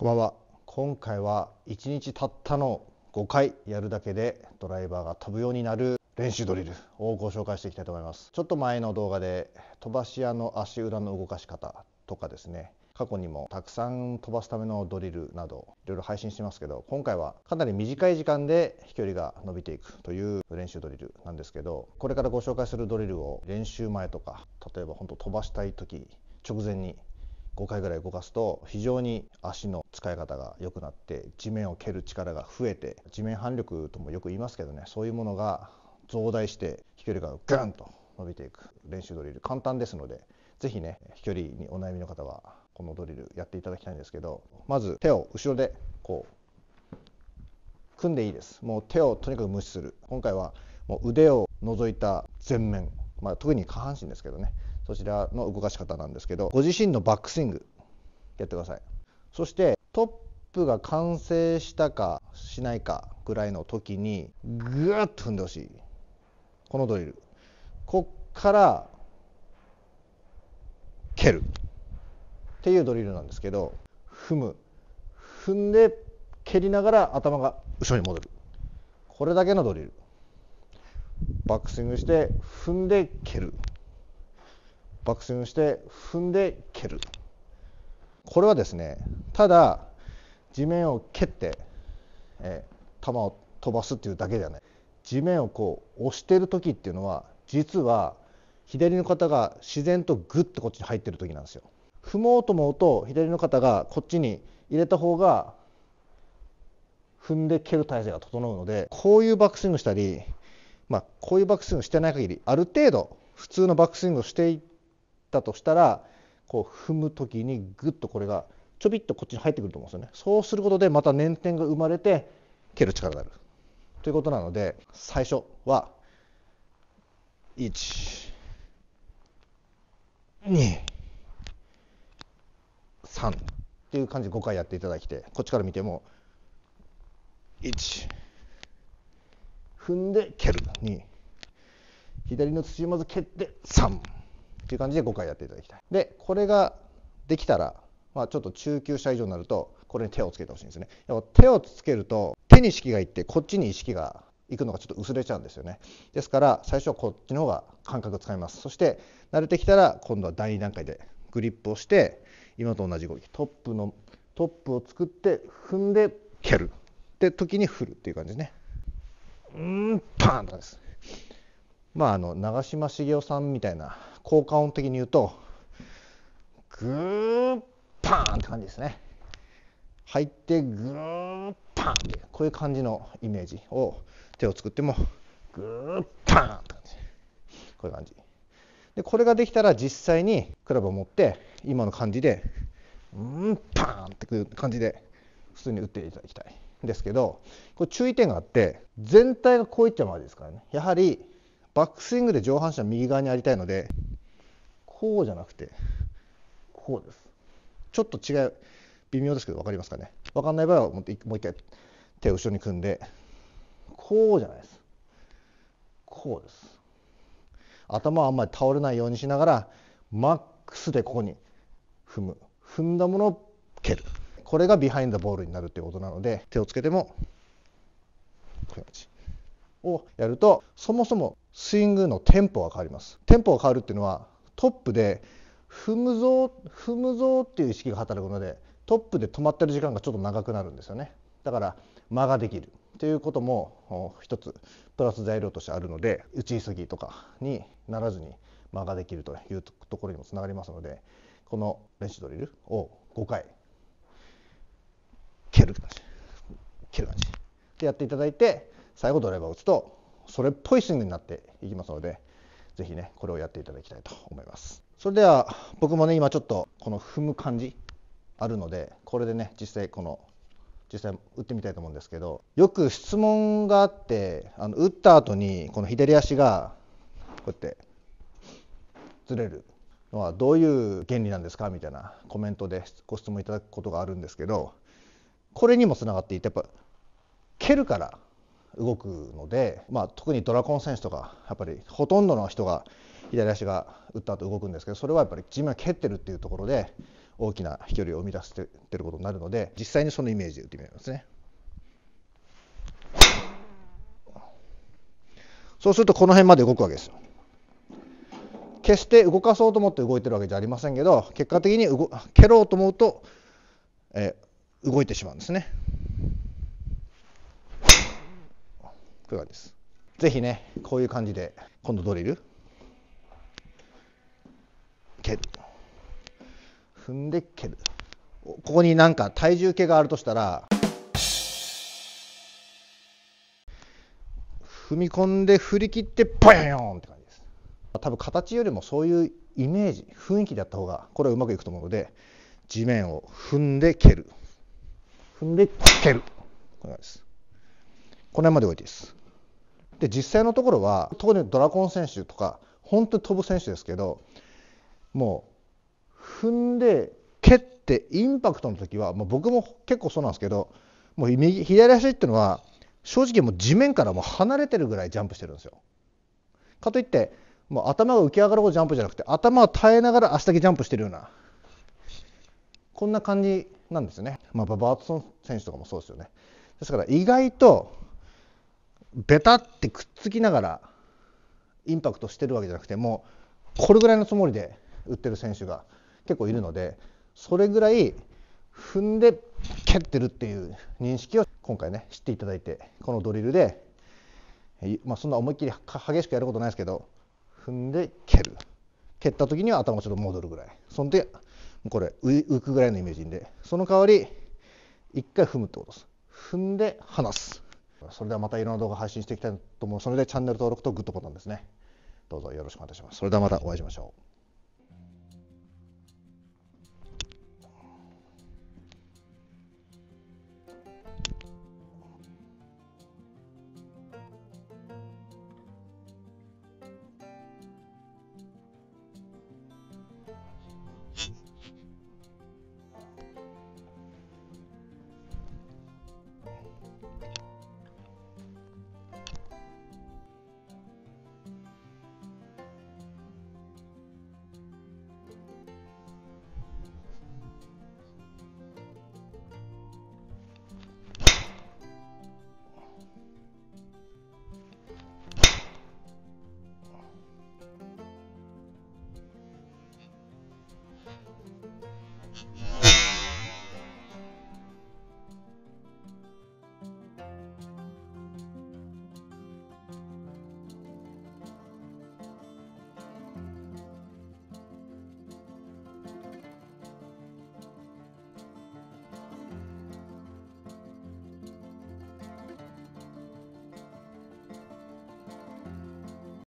こんばんは今回は1日たったの5回やるだけでドライバーが飛ぶようになる練習ドリルをご紹介していきたいと思いますちょっと前の動画で飛ばし屋の足裏の動かし方とかですね過去にもたくさん飛ばすためのドリルなどいろいろ配信してますけど今回はかなり短い時間で飛距離が伸びていくという練習ドリルなんですけどこれからご紹介するドリルを練習前とか例えば本当飛ばしたい時直前に5回ぐらい動かすと非常に足の使い方が良くなって地面を蹴る力が増えて地面反力ともよく言いますけどねそういうものが増大して飛距離がガンと伸びていく練習ドリル簡単ですので是非ね飛距離にお悩みの方はこのドリルやっていただきたいんですけどまず手を後ろでこう組んでいいですもう手をとにかく無視する今回はもう腕を除いた前面、まあ、特に下半身ですけどねそちらの動かし方なんですけどご自身のバックスイングやってくださいそしてトップが完成したかしないかぐらいの時にぐーっと踏んでほしいこのドリルこっから蹴るっていうドリルなんですけど踏む踏んで蹴りながら頭が後ろに戻るこれだけのドリルバックスイングして踏んで蹴るバックスイングして踏んで蹴るこれはですねただ地面を蹴って、えー、球を飛ばすっていうだけじゃない地面をこう押してる時っていうのは実は左の方が自然とグッとこっちに入ってる時なんですよ踏もうと思うと左の方がこっちに入れた方が踏んで蹴る体勢が整うのでこういうバックスイングしたり、まあ、こういうバックスイングしてない限りある程度普通のバックスイングをしていっったとしたらこう踏む時にグッとこれがちょびっとこっちに入ってくると思うんですよねそうすることでまた粘点が生まれて蹴る力になるということなので最初は1 2 3っていう感じで5回やっていただいてこっちから見ても1踏んで蹴る2左の土まず蹴って3っていう感じで5回やっていただきたい。で、これができたら、まあ、ちょっと中級者以上になると、これに手をつけてほしいんですね。でも手をつけると、手に意識がいって、こっちに意識が行くのがちょっと薄れちゃうんですよね。ですから、最初はこっちの方が感覚を使います。そして、慣れてきたら、今度は第2段階でグリップをして、今と同じ動き、トップの、トップを作って、踏んで蹴る。って時に振るっていう感じですね。うん、パーンとです。まああの長嶋茂雄さんみたいな効果音的に言うとグーパーンって感じですね入ってグーパーンってこういう感じのイメージを手を作ってもグーパーンって感じこういう感じでこれができたら実際にクラブを持って今の感じでうんパーンってくる感じで普通に打っていただきたいんですけどこれ注意点があって全体がこういっちゃうまでですからねやはりバックスイングで上半身は右側にありたいのでこうじゃなくてこうですちょっと違い微妙ですけど分かりますかね分かんない場合はもう一回手を後ろに組んでこうじゃないですこうです頭はあんまり倒れないようにしながらマックスでここに踏む踏んだものを蹴るこれがビハインドボールになるということなので手をつけてもこういう感じをやるとそもそもスイングのテンポが変わりますテンポが変わるっていうのはトップで踏むぞ踏むぞっていう意識が働くのでトップで止まってる時間がちょっと長くなるんですよねだから間ができるということも一つプラス材料としてあるので打ち急ぎとかにならずに間ができるというところにもつながりますのでこの練習ドリルを5回蹴る感じ蹴る感じでやっていただいて最後ドライバーを打つとそれっぽいスイングになっていきますので、ぜひね、これをやっていただきたいと思います。それでは、僕もね、今ちょっとこの踏む感じあるので、これでね、実際この、実際打ってみたいと思うんですけど、よく質問があって、あの打った後に、この左足が、こうやって、ずれるのはどういう原理なんですかみたいなコメントでご質問いただくことがあるんですけど、これにもつながっていて、やっぱ、蹴るから動くので、まあ、特にドラコン選手とかやっぱりほとんどの人が左足が打った後動くんですけどそれはやっぱり地面を蹴ってるっていうところで大きな飛距離を生み出してってることになるので実際にそのイメージで打ってみますね。そうするとこの辺まで動くわけですよ。決して動かそうと思って動いてるわけじゃありませんけど結果的に動蹴ろうと思うと、えー、動いてしまうんですね。こういう感じです。ぜひね、こういう感じで、今度ドリル。蹴る。踏んで蹴る。ここになんか体重計があるとしたら、踏み込んで振り切ってバヨーンって感じです多分形よりもそういうイメージ雰囲気でやった方がこれはうまくいくと思うので地面を踏んで蹴る踏んで蹴るこれの辺まで置いていいですで実際のところは特にドラゴン選手とか本当に飛ぶ選手ですけどもう踏んで蹴ってインパクトの時はもう僕も結構そうなんですけどもう右左足っていうのは正直もう地面からもう離れてるぐらいジャンプしてるんですよ。かといってもう頭が浮き上がるほどジャンプじゃなくて頭を耐えながら足だけジャンプしてるようなこんな感じなんですよね。まあ、バートソン選手とかもそうですよね。ですから意外とベタってくっつきながらインパクトしてるわけじゃなくてもうこれぐらいのつもりで打ってる選手が結構いるのでそれぐらい踏んで蹴ってるっていう認識を今回ね知っていただいてこのドリルで、まあ、そんな思いっきり激しくやることないですけど踏んで蹴る蹴った時には頭がちょっと戻るぐらいそんでこれ浮くぐらいのイメージでその代わり1回踏むってことです踏んで離すそれではまたいろんな動画配信していきたいと思うそれでチャンネル登録とグッドボタンですねどうぞよろしくお願いしますそれではまたお会いしましょう